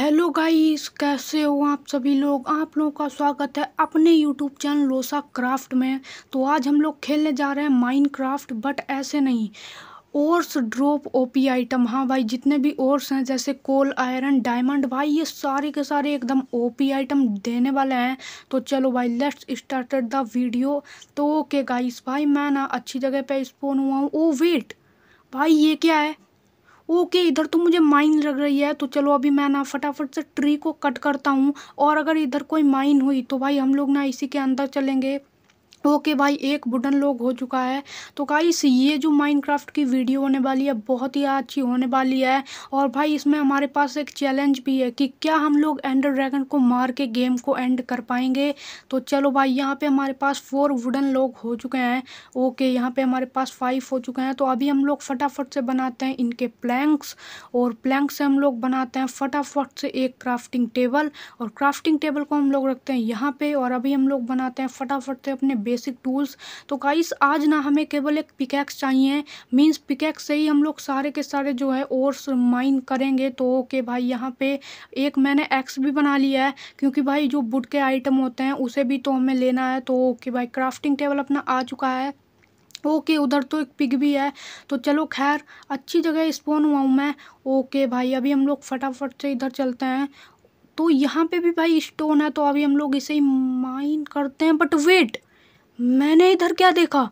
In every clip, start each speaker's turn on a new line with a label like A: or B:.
A: hello guys कैसे हो आप सभी लोग आप लोगों का स्वागत है अपने यूट्यूब चैनल लोसा क्राफ्ट में तो आज हम लोग खेलने जा रहे हैं माइनक्राफ्ट बट ऐसे नहीं ओर्स ड्रॉप ओपी आइटम हाँ भाई जितने भी ओर्स हैं जैसे कोल आयरन डायमंड भाई ये सारे के सारे एकदम ओपी आइटम देने वाले हैं तो चलो भाई लेट्स स्टार्टेड द वीडियो तो ओके गाइस भाई मैं ना अच्छी जगह पर स्पोन हुआ हूँ ओ oh, वेट भाई ये क्या है ओके इधर तो मुझे माइन लग रही है तो चलो अभी मैं ना फटाफट से ट्री को कट करता हूँ और अगर इधर कोई माइन हुई तो भाई हम लोग ना इसी के अंदर चलेंगे ओके भाई एक बुटन लोग हो चुका है तो गाइस ये जो माइनक्राफ्ट की वीडियो होने वाली है बहुत ही अच्छी होने वाली है और भाई इसमें हमारे पास एक चैलेंज भी है कि क्या हम लोग एंडर ड्रैगन को मार के गेम को एंड कर पाएंगे तो चलो भाई यहाँ पे हमारे पास फोर वुडन लोग हो चुके हैं ओके यहाँ पे हमारे पास फाइव हो चुके हैं तो अभी हम लोग फटाफट से बनाते हैं इनके प्लैंक्स और प्लैंक से हम लोग बनाते हैं फटाफट से एक क्राफ्टिंग टेबल और क्राफ्टिंग टेबल को हम लोग रखते हैं यहाँ पर और अभी हम लोग बनाते हैं फटाफट से अपने बेसिक टूल्स तो गाइस आज ना हमें केवल एक पिकैक्स चाहिए मीन्स पिकैक्स से ही हम लोग सारे के सारे जो है ओर्स माइन करेंगे तो ओके भाई यहाँ पे एक मैंने एक्स भी बना लिया है क्योंकि भाई जो बुट के आइटम होते हैं उसे भी तो हमें लेना है तो ओके भाई क्राफ्टिंग टेबल अपना आ चुका है ओके उधर तो एक पिग भी है तो चलो खैर अच्छी जगह स्पोन हुआ हूँ मैं ओके भाई अभी हम लोग फटाफट से इधर चलते हैं तो यहाँ पे भी भाई स्टोन है तो अभी हम लोग इसे ही माइन करते हैं बट वेट मैंने इधर क्या देखा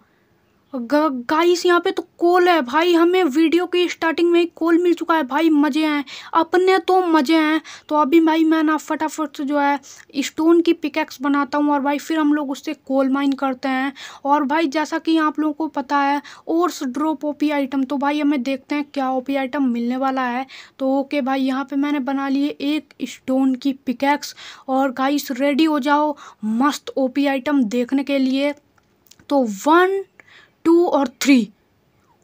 A: गाइस यहाँ पे तो कॉल है भाई हमें वीडियो की स्टार्टिंग में ही कॉल मिल चुका है भाई मज़े हैं अपने तो मज़े हैं तो अभी भाई मैं ना फटाफट से जो है स्टोन की पिकैक्स बनाता हूँ और भाई फिर हम लोग उससे कोल माइन करते हैं और भाई जैसा कि आप लोगों को पता है और ड्रॉप ओपी आइटम तो भाई हमें देखते हैं क्या ओपी आइटम मिलने वाला है तो ओके भाई यहाँ पर मैंने बना लिए एक स्टोन की पिकैक्स और गाइस रेडी हो जाओ मस्त ओ आइटम देखने के लिए तो वन टू और थ्री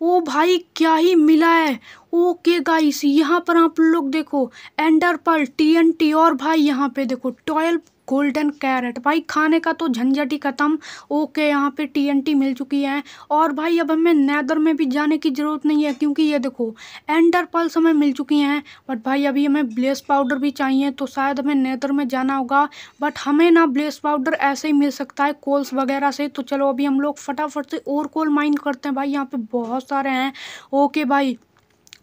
A: ओ भाई क्या ही मिला है ओके गाइस यहाँ पर आप लोग देखो टी एन टी और भाई यहाँ पे देखो ट्वेल्व गोल्डन कैरेट भाई खाने का तो झंझट ही ख़त्म ओके यहाँ पे टीएनटी मिल चुकी है और भाई अब हमें नैदर में भी जाने की ज़रूरत नहीं है क्योंकि ये देखो एंडर पल्स हमें मिल चुकी हैं बट भाई अभी हमें ब्लेस पाउडर भी चाहिए तो शायद हमें नैदर में जाना होगा बट हमें ना ब्लेस पाउडर ऐसे ही मिल सकता है कोल्स वगैरह से तो चलो अभी हम लोग फटाफट से और कोल माइन करते हैं भाई यहाँ पर बहुत सारे हैं ओके भाई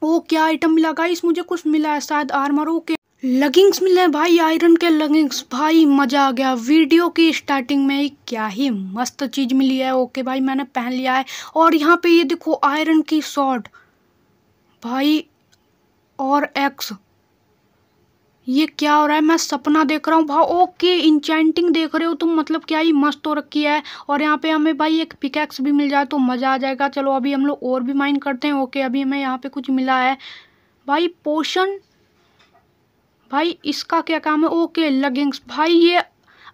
A: ओ क्या आइटम मिला गाइस मुझे कुछ मिला है शायद आर्मर ओके लगिंग्स मिले भाई आयरन के लगिंग्स भाई मज़ा आ गया वीडियो की स्टार्टिंग में ही क्या ही मस्त चीज़ मिली है ओके भाई मैंने पहन लिया है और यहाँ पे ये देखो आयरन की शॉर्ट भाई और एक्स ये क्या हो रहा है मैं सपना देख रहा हूँ भाई ओके इंचेंटिंग देख रहे हो तुम मतलब क्या ही मस्त हो रखी है और यहाँ पे हमें भाई एक पिकैक्स भी मिल जाए तो मज़ा आ जाएगा चलो अभी हम लोग और भी माइन करते हैं ओके अभी हमें यहाँ पे कुछ मिला है भाई पोशन भाई इसका क्या काम है ओके लगिंग्स भाई ये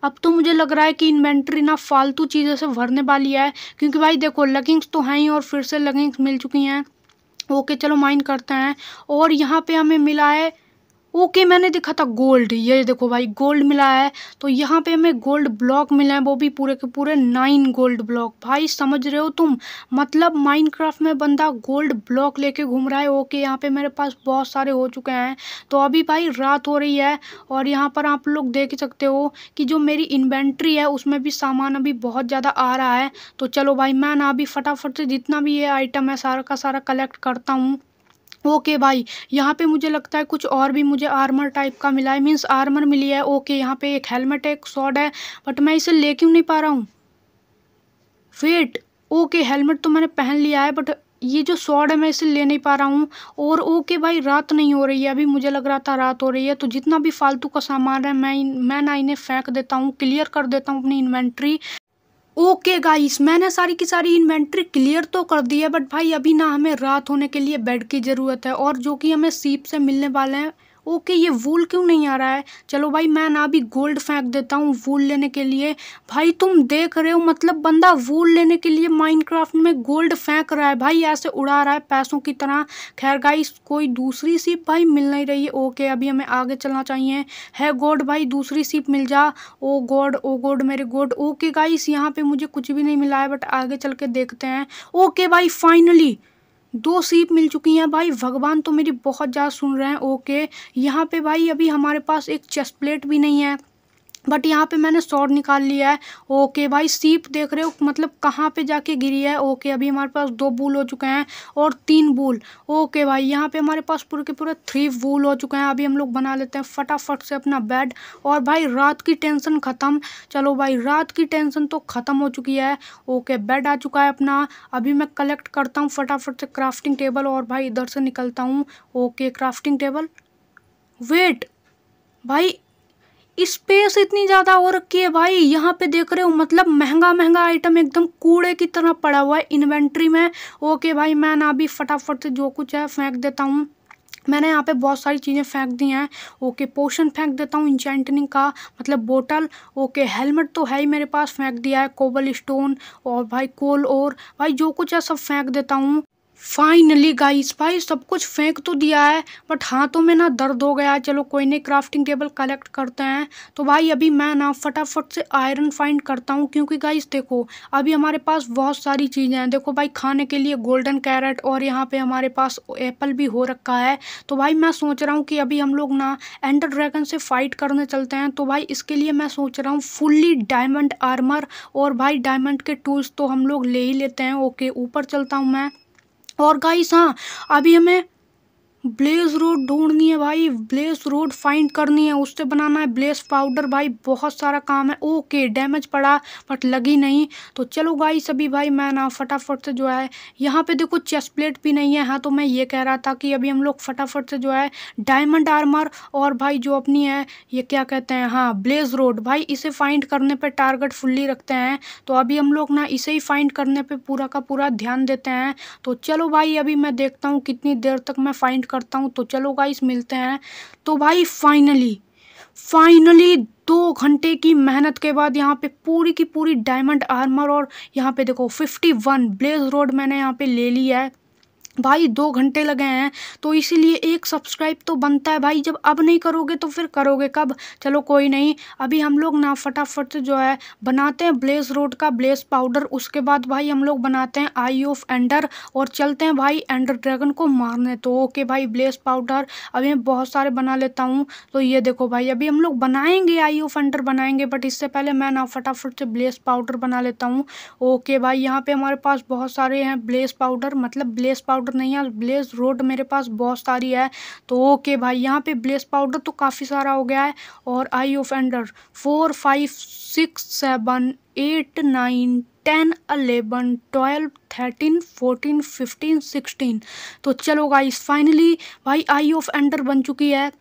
A: अब तो मुझे लग रहा है कि इन्वेंट्री ना फालतू चीज़ों से भरने वाली है क्योंकि भाई देखो लगिंग्स तो हैं ही और फिर से लगिंग्स मिल चुकी हैं ओके चलो माइन करते हैं और यहाँ पे हमें मिला है ओके मैंने देखा था गोल्ड ये देखो भाई गोल्ड मिला है तो यहाँ पे हमें गोल्ड ब्लॉक मिला है वो भी पूरे के पूरे नाइन गोल्ड ब्लॉक भाई समझ रहे हो तुम मतलब माइनक्राफ्ट में बंदा गोल्ड ब्लॉक लेके घूम रहा है ओके यहाँ पे मेरे पास बहुत सारे हो चुके हैं तो अभी भाई रात हो रही है और यहाँ पर आप लोग देख सकते हो कि जो मेरी इन्वेंट्री है उसमें भी सामान अभी बहुत ज़्यादा आ रहा है तो चलो भाई मैं ना अभी फटाफट से जितना भी ये आइटम है सारा का सारा कलेक्ट करता हूँ ओके भाई यहाँ पे मुझे लगता है कुछ और भी मुझे आर्मर टाइप का मिला है मीन्स आर्मर मिली है ओके यहाँ पे एक हेलमेट है एक शॉर्ट है बट मैं इसे ले क्यों नहीं पा रहा हूँ वेट ओके हेलमेट तो मैंने पहन लिया है बट ये जो शॉर्ट है मैं इसे ले नहीं पा रहा हूँ और ओके भाई रात नहीं हो रही है अभी मुझे लग रहा था रात हो रही है तो जितना भी फालतू का सामान है मैं मैं ना इन्हें फेंक देता हूँ क्लियर कर देता हूँ अपनी इन्वेंट्री ओके गाइस मैंने सारी की सारी इन्वेंट्री क्लियर तो कर दी है बट भाई अभी ना हमें रात होने के लिए बेड की ज़रूरत है और जो कि हमें सीप से मिलने वाले हैं ओके ये वूल क्यों नहीं आ रहा है चलो भाई मैं ना अभी गोल्ड फेंक देता हूँ वूल लेने के लिए भाई तुम देख रहे हो मतलब बंदा वूल लेने के लिए माइनक्राफ्ट में गोल्ड फेंक रहा है भाई ऐसे उड़ा रहा है पैसों की तरह खैर गाइस कोई दूसरी सीप भाई मिल नहीं रही है ओके अभी हमें आगे चलना चाहिए है गोड भाई दूसरी सीप मिल जा ओ गोड ओ गोड मेरे गोड ओके गाइस यहाँ पे मुझे कुछ भी नहीं मिला है बट आगे चल के देखते हैं ओके भाई फाइनली दो सीप मिल चुकी हैं भाई भगवान तो मेरी बहुत ज़्यादा सुन रहे हैं ओके यहाँ पे भाई अभी हमारे पास एक चेस्ट प्लेट भी नहीं है बट यहाँ पे मैंने शॉर्ट निकाल लिया है ओके भाई सीप देख रहे हो मतलब कहाँ पे जाके गिरी है ओके अभी हमारे पास दो बूल हो चुके हैं और तीन बूल ओके भाई यहाँ पे हमारे पास पूरे के पूरे थ्री बूल हो चुके हैं अभी हम लोग बना लेते हैं फटाफट से अपना बेड और भाई रात की टेंशन ख़त्म चलो भाई रात की टेंशन तो ख़त्म हो चुकी है ओके बेड आ चुका है अपना अभी मैं कलेक्ट करता हूँ फटाफट से क्राफ्टिंग टेबल और भाई इधर से निकलता हूँ ओके क्राफ्टिंग टेबल वेट भाई स्पेस इतनी ज़्यादा हो रखी है भाई यहाँ पे देख रहे हो मतलब महंगा महंगा आइटम एकदम कूड़े की तरह पड़ा हुआ है इन्वेंट्री में ओके भाई मैं ना अभी फटाफट से जो कुछ है फेंक देता हूँ मैंने यहाँ पे बहुत सारी चीज़ें फेंक दी हैं ओके पोशन फेंक देता हूँ इंचेंटनिंग का मतलब बोटल ओके हेलमेट तो है ही मेरे पास फेंक दिया है कोबल स्टोन और भाई कोल और भाई जो कुछ है सब फेंक देता हूँ फाइनली गाइस भाई सब कुछ फेंक तो दिया है बट हाथों में ना दर्द हो गया है चलो कोई नहीं क्राफ्टिंग टेबल कलेक्ट करते हैं तो भाई अभी मैं ना फटाफट से आयरन फाइंड करता हूँ क्योंकि गाइस देखो अभी हमारे पास बहुत सारी चीज़ें हैं देखो भाई खाने के लिए गोल्डन कैरेट और यहाँ पे हमारे पास एप्पल भी हो रखा है तो भाई मैं सोच रहा हूँ कि अभी हम लोग ना एंडर ड्रैगन से फ़ाइट करने चलते हैं तो भाई इसके लिए मैं सोच रहा हूँ फुल्ली डायमंड आर्मर और भाई डायमंड के टूल्स तो हम लोग ले ही लेते हैं ओके ऊपर चलता हूँ मैं और गाइस हाँ अभी हमें ब्लेस रोड ढूंढनी है भाई ब्लेस रोड फाइंड करनी है उससे बनाना है ब्लेस पाउडर भाई बहुत सारा काम है ओके डैमेज पड़ा बट लगी नहीं तो चलो गाई सभी भाई मैं ना फटाफट से जो है यहाँ पे देखो चेस्ट प्लेट भी नहीं है हाँ तो मैं ये कह रहा था कि अभी हम लोग फटाफट से जो है डायमंड आर्मर और भाई जो अपनी है ये क्या कहते हैं हाँ ब्लेज रोड भाई इसे फाइंड करने पर टारगेट फुल्ली रखते हैं तो अभी हम लोग ना इसे ही फाइंड करने पर पूरा का पूरा ध्यान देते हैं तो चलो भाई अभी मैं देखता हूँ कितनी देर तक मैं फाइंड कर करता हूँ तो चलो गाइस मिलते हैं तो भाई फाइनली फाइनली दो घंटे की मेहनत के बाद यहाँ पे पूरी की पूरी डायमंड आर्मर और यहाँ पे देखो 51 वन ब्लेज रोड मैंने यहाँ पे ले लिया है भाई दो घंटे लगे हैं तो इसीलिए एक सब्सक्राइब तो बनता है भाई जब अब नहीं करोगे तो फिर करोगे कब चलो कोई नहीं अभी हम लोग ना फटाफट से जो है बनाते हैं ब्लेस रोड का ब्लेस पाउडर उसके बाद भाई हम लोग बनाते हैं आई ऑफ एंडर और चलते हैं भाई एंडर ड्रैगन को मारने तो ओके भाई ब्लेस पाउडर अभी मैं बहुत सारे बना लेता हूँ तो ये देखो भाई अभी हम लोग बनाएंगे आई ऑफ एंडर बनाएंगे बट इससे पहले मैं ना फटाफट से ब्लेस पाउडर बना लेता हूँ ओके भाई यहाँ पर हमारे पास बहुत सारे हैं ब्लेस पाउडर मतलब ब्लेस पाउडर पाउडर नहीं है ब्लेस रोड मेरे पास बहुत सारी है तो ओके भाई यहाँ पे ब्लेस पाउडर तो काफ़ी सारा हो गया है और eye of ender four five six seven eight nine ten eleven twelve thirteen fourteen fifteen sixteen तो चलो गाइस फाइनली भाई आई ऑफ एंडर बन चुकी है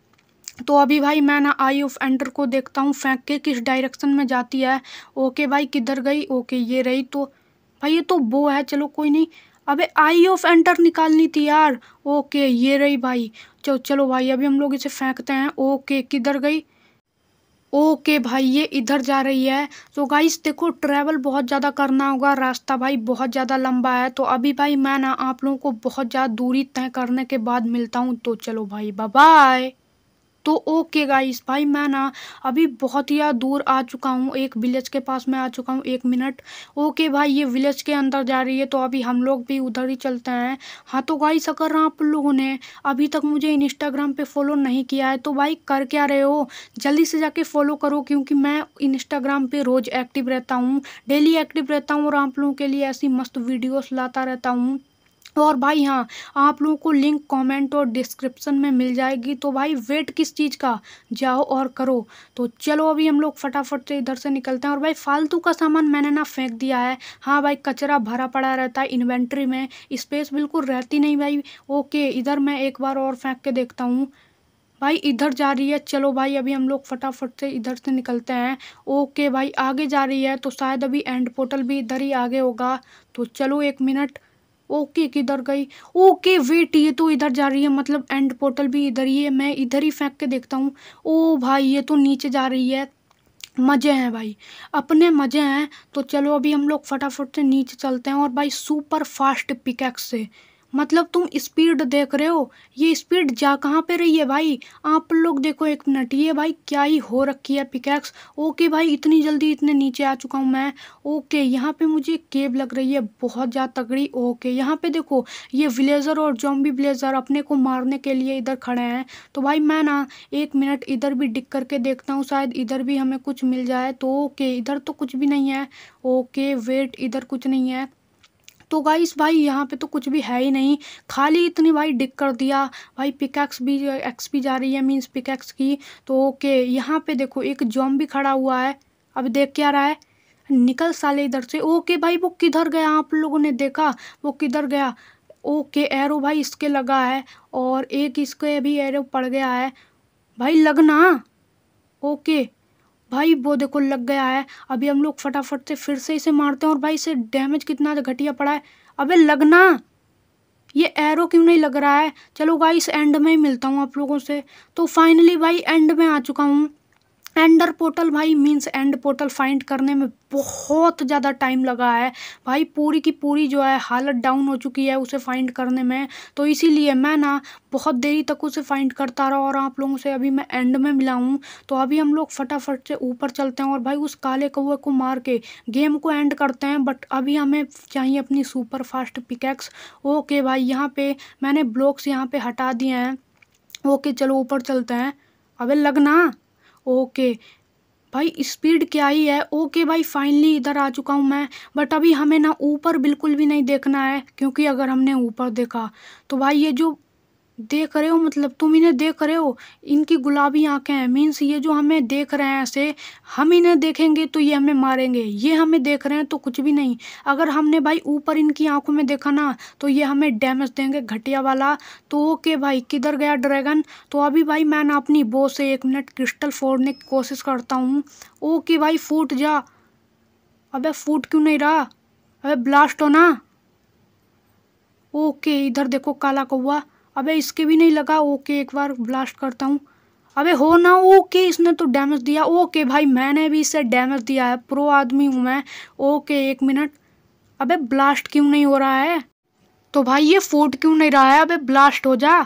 A: तो अभी भाई मैं ना आई ऑफ एंडर को देखता हूँ फेंक के किस डायरेक्शन में जाती है ओके भाई किधर गई ओके ये रही तो भाई ये तो वो है चलो कोई नहीं अबे आई ऑफ एंटर निकालनी थी यार ओके ये रही भाई चलो चलो भाई अभी हम लोग इसे फेंकते हैं ओके किधर गई ओके भाई ये इधर जा रही है तो गाइस देखो ट्रैवल बहुत ज़्यादा करना होगा रास्ता भाई बहुत ज़्यादा लंबा है तो अभी भाई मैं ना आप लोगों को बहुत ज़्यादा दूरी तय करने के बाद मिलता हूँ तो चलो भाई बाय तो ओके गाइस भाई मैं ना अभी बहुत ही दूर आ चुका हूँ एक विलेज के पास मैं आ चुका हूँ एक मिनट ओके भाई ये विलेज के अंदर जा रही है तो अभी हम लोग भी उधर ही चलते हैं हाँ तो गाइस अगर आप लोगों ने अभी तक मुझे इंस्टाग्राम पे फॉलो नहीं किया है तो भाई कर क्या रहे हो जल्दी से जाके फॉलो करो क्योंकि मैं इंस्टाग्राम पर रोज़ एक्टिव रहता हूँ डेली एक्टिव रहता हूँ और आप लोगों के लिए ऐसी मस्त वीडियोस लाता रहता हूँ तो और भाई हाँ आप लोगों को लिंक कमेंट और डिस्क्रिप्शन में मिल जाएगी तो भाई वेट किस चीज़ का जाओ और करो तो चलो अभी हम लोग फटाफट से इधर से निकलते हैं और भाई फालतू का सामान मैंने ना फेंक दिया है हाँ भाई कचरा भरा पड़ा रहता है इन्वेंट्री में स्पेस बिल्कुल रहती नहीं भाई ओके इधर मैं एक बार और फेंक के देखता हूँ भाई इधर जा रही है चलो भाई अभी हम लोग फटाफट से इधर से निकलते हैं ओके भाई आगे जा रही है तो शायद अभी एंड पोर्टल भी इधर ही आगे होगा तो चलो एक मिनट ओके किधर गई ओके वेट ये तो इधर जा रही है मतलब एंड पोर्टल भी इधर ही है मैं इधर ही फेंक के देखता हूँ ओ भाई ये तो नीचे जा रही है मज़े हैं भाई अपने मज़े हैं तो चलो अभी हम लोग फटाफट से नीचे चलते हैं और भाई सुपर फास्ट पिकैक्स से मतलब तुम स्पीड देख रहे हो ये स्पीड जा कहाँ पे रही है भाई आप लोग देखो एक मिनट ये भाई क्या ही हो रखी है पिकैक्स ओके भाई इतनी जल्दी इतने नीचे आ चुका हूँ मैं ओके यहाँ पे मुझे केब लग रही है बहुत ज़्यादा तगड़ी ओके यहाँ पे देखो ये विलेज़र और जॉम्बी ब्लेज़र अपने को मारने के लिए इधर खड़े हैं तो भाई मैं ना एक मिनट इधर भी डिक करके देखता हूँ शायद इधर भी हमें कुछ मिल जाए तो ओके इधर तो कुछ भी नहीं है ओके वेट इधर कुछ नहीं है तो गाइस भाई यहाँ पे तो कुछ भी है ही नहीं खाली इतनी भाई डिक कर दिया भाई पिकैक्स भी एक्स भी जा रही है मीन्स पिकैक्स की तो ओके यहाँ पे देखो एक जॉम भी खड़ा हुआ है अब देख क्या रहा है निकल साले इधर से ओके भाई वो किधर गया आप लोगों ने देखा वो किधर गया ओके एरो भाई इसके लगा है और एक इसके भी एरो पड़ गया है भाई लगना ओके भाई वो देखो लग गया है अभी हम लोग फटाफट से फिर से इसे मारते हैं और भाई इसे डैमेज कितना घटिया पड़ा है अबे लगना ये एरो क्यों नहीं लग रहा है चलो गाइस एंड में ही मिलता हूँ आप लोगों से तो फाइनली भाई एंड में आ चुका हूँ एंडर पोर्टल भाई मीन्स एंड पोर्टल फाइंड करने में बहुत ज़्यादा टाइम लगा है भाई पूरी की पूरी जो है हालत डाउन हो चुकी है उसे फाइंड करने में तो इसीलिए मैं ना बहुत देरी तक उसे फाइंड करता रहा और आप लोगों से अभी मैं एंड में मिला हूँ तो अभी हम लोग फटाफट से ऊपर चलते हैं और भाई उस काले कौए को मार के गेम को एंड करते हैं बट अभी हमें चाहिए अपनी सुपर फास्ट पिकैक्स ओके भाई यहाँ पर मैंने ब्लॉक्स यहाँ पर हटा दिए हैं ओके चलो ऊपर चलते हैं अबे लगना ओके भाई स्पीड क्या ही है ओके भाई फाइनली इधर आ चुका हूँ मैं बट अभी हमें ना ऊपर बिल्कुल भी नहीं देखना है क्योंकि अगर हमने ऊपर देखा तो भाई ये जो देख रहे हो मतलब तुम इन्हें देख रहे हो इनकी गुलाबी आंखें हैं मीन्स ये जो हमें देख रहे हैं ऐसे हम इन्हें देखेंगे तो ये हमें मारेंगे ये हमें देख रहे हैं तो कुछ भी नहीं अगर हमने भाई ऊपर इनकी आंखों में देखा ना तो ये हमें डैमेज देंगे घटिया वाला तो ओके भाई किधर गया ड्रैगन तो अभी भाई मैं ना अपनी बो से एक मिनट क्रिस्टल फोड़ने की कोशिश करता हूँ ओके भाई फूट जा अब फूट क्यों नहीं रहा अब ब्लास्ट हो ना ओके इधर देखो काला कौआ अबे इसके भी नहीं लगा ओके एक बार ब्लास्ट करता हूँ अबे हो ना ओके इसने तो डैमेज दिया ओके भाई मैंने भी इसे डैमेज दिया है प्रो आदमी हूँ मैं ओके एक मिनट अबे ब्लास्ट क्यों नहीं हो रहा है तो भाई ये फूट क्यों नहीं रहा है अबे ब्लास्ट हो जा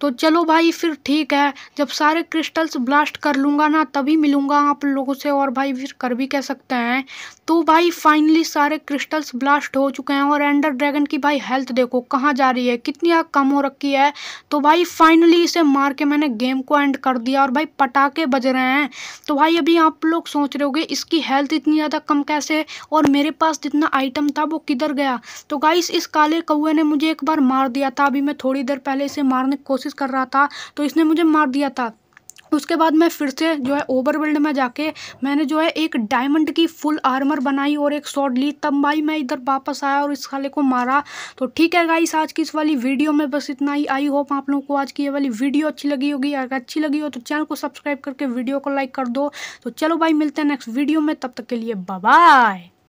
A: तो चलो भाई फिर ठीक है जब सारे क्रिस्टल्स ब्लास्ट कर लूँगा ना तभी मिलूँगा आप लोगों से और भाई फिर कर भी कह सकते हैं तो भाई फाइनली सारे क्रिस्टल्स ब्लास्ट हो चुके हैं और एंडर ड्रैगन की भाई हेल्थ देखो कहाँ जा रही है कितनी कम हो रखी है तो भाई फाइनली इसे मार के मैंने गेम को एंड कर दिया और भाई पटाखे बज रहे हैं तो भाई अभी आप लोग सोच रहे होगे इसकी हेल्थ इतनी ज़्यादा कम कैसे और मेरे पास जितना आइटम था वो किधर गया तो गाइस इस काले कौए ने मुझे एक बार मार दिया था अभी मैं थोड़ी देर पहले इसे मारने की कोशिश कोशिश कर रहा था तो इसने मुझे मार दिया था उसके बाद मैं फिर से जो है ओवरवर्ल्ड में जाके मैंने जो है एक डायमंड की फुल आर्मर बनाई और एक शॉट ली तब भाई मैं इधर वापस आया और इस खाले को मारा तो ठीक है गाइस आज की इस वाली वीडियो में बस इतना ही आई होप आप लोगों को आज की ये वाली वीडियो अच्छी लगी होगी अगर अच्छी लगी हो तो चैनल को सब्सक्राइब करके वीडियो को लाइक कर दो तो चलो भाई मिलते हैं नेक्स्ट वीडियो में तब तक के लिए बाय